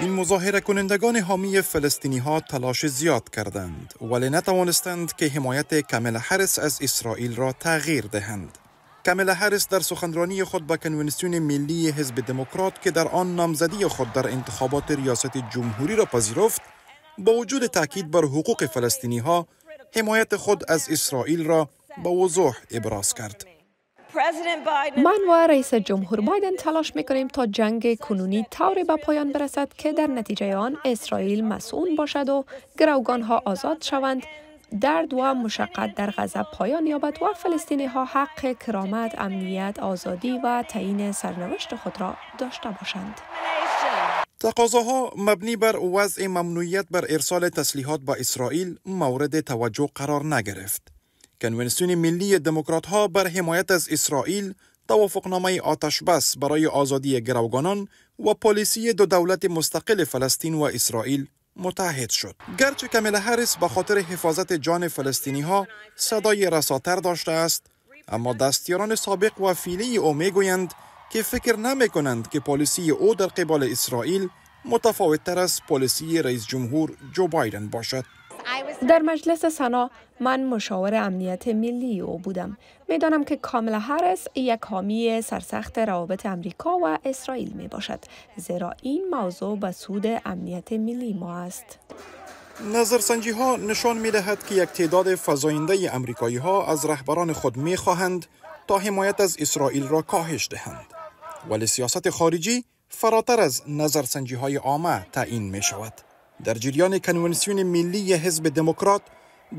این مظاهره کنندگان حامی فلسطینی ها تلاش زیاد کردند ولی نتوانستند که حمایت کامل حرس از اسرائیل را تغییر دهند. کامل حرس در سخنرانی خود با کنونسیون ملی حزب دموکرات که در آن نامزدی خود در انتخابات ریاست جمهوری را پذیرفت با وجود تاکید بر حقوق فلسطینی ها حمایت خود از اسرائیل را با وضوح ابراز کرد. من و رئیس جمهور بایدن تلاش می تا جنگ کنونی طوری به پایان برسد که در نتیجه آن اسرائیل مسئول باشد و گروگان ها آزاد شوند درد و مشقت در غزه پایان یابد و فلسطینی ها حق کرامت، امنیت، آزادی و تعیین سرنوشت خود را داشته باشند. تقاضاها مبنی بر وضع ممنوعیت بر ارسال تسلیحات به اسرائیل مورد توجه قرار نگرفت. کنونسیون ملی دموکرات ها بر حمایت از اسرائیل توافقنامه آتش بس برای آزادی گروگانان و پالیسی دو دولت مستقل فلسطین و اسرائیل متحد شد. گرچه کامل هریس به خاطر حفاظت جان فلسطینی ها صدای رساتر داشته است، اما دستیاران سابق و فیلی او میگویند که فکر نمی کنند که پالیسی او در قبال اسرائیل متفاوت تر از پالیسی رئیس جمهور جو بایدن باشد. در مجلس سنا من مشاور امنیت ملی او بودم میدانم که کامل هرس یک حامی سرسخت روابط امریکا و اسرائیل می باشد زیرا این موضوع به سود امنیت ملی ما است نظرسنجی ها نشان می دهد که یک تعداد فضاینده امریکایی ها از رهبران خود می خواهند تا حمایت از اسرائیل را کاهش دهند ولی سیاست خارجی فراتر از نظرسنجی های عامه تعیین می شود در جریان کنونسیون ملی حزب دموکرات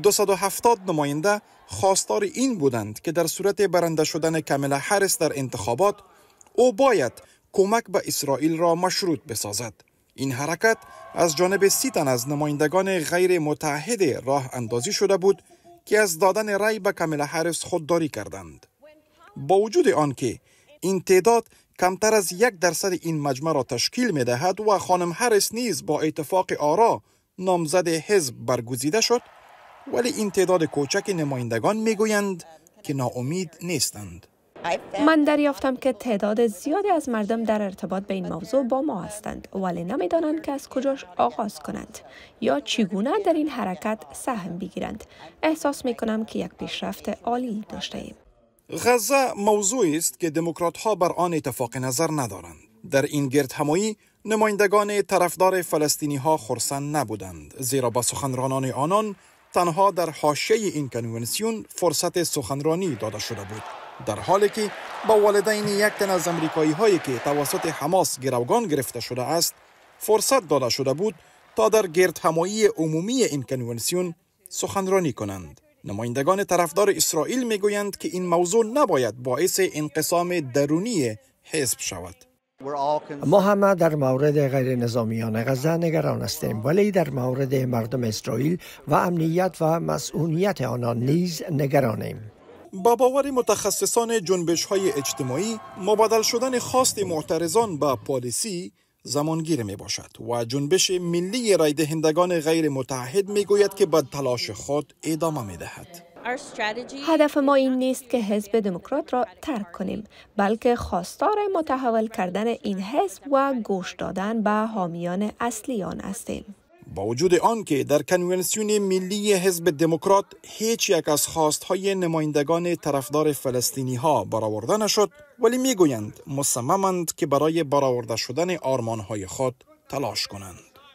270 نماینده خواستار این بودند که در صورت برنده شدن کامل حرس در انتخابات او باید کمک به اسرائیل را مشروط بسازد این حرکت از جانب سی تن از نمایندگان غیر متحد راه اندازی شده بود که از دادن رای به کامل حرس خودداری کردند با وجود آنکه این تعداد کمتر از یک درصد این مجمع را تشکیل می دهد و خانم هرس نیز با اتفاق آرا نامزد حزب برگزیده شد ولی این تعداد کوچک نمایندگان می گویند که ناامید نیستند. من دریافتم که تعداد زیادی از مردم در ارتباط به این موضوع با ما هستند ولی نمیدانند که از کجاش آغاز کنند یا چگونه در این حرکت سهم بگیرند احساس می کنم که یک پیشرفت عالی داشته ایم. غزه موضوعی است که دموکرات ها بر آن اتفاق نظر ندارند در این گرد همایی نمایندگان طرفدار فلسطینی ها خرسند نبودند زیرا با سخنرانان آنان تنها در حاشیه این کنونسیون فرصت سخنرانی داده شده بود در حالی که با والدین یک تن از امریکایی هایی که توسط حماس گروگان گرفته شده است فرصت داده شده بود تا در گرد همایی عمومی این کنونسیون سخنرانی کنند نمایندگان طرفدار اسرائیل میگویند که این موضوع نباید باعث انقسام درونی حزب شود ما همه در مورد غیر نظامیان غزه نگران هستیم ولی در مورد مردم اسرائیل و امنیت و مسئولیت آنها نیز نگرانیم با باور متخصصان جنبش های اجتماعی مبادل شدن خواست معترضان به پالیسی زمانگیر می باشد و جنبش ملی رای دهندگان غیر متحد می گوید که بد تلاش خود ادامه می دهد. هدف ما این نیست که حزب دموکرات را ترک کنیم بلکه خواستار متحول کردن این حزب و گوش دادن به حامیان اصلی آن هستیم با وجود آنکه در کنونسیون ملی حزب دموکرات هیچ یک از خواستهای نمایندگان طرفدار فلسطینی ها برآورده نشد ولی میگویند مصممند که برای برآورده شدن آرمانهای خود تلاش کنند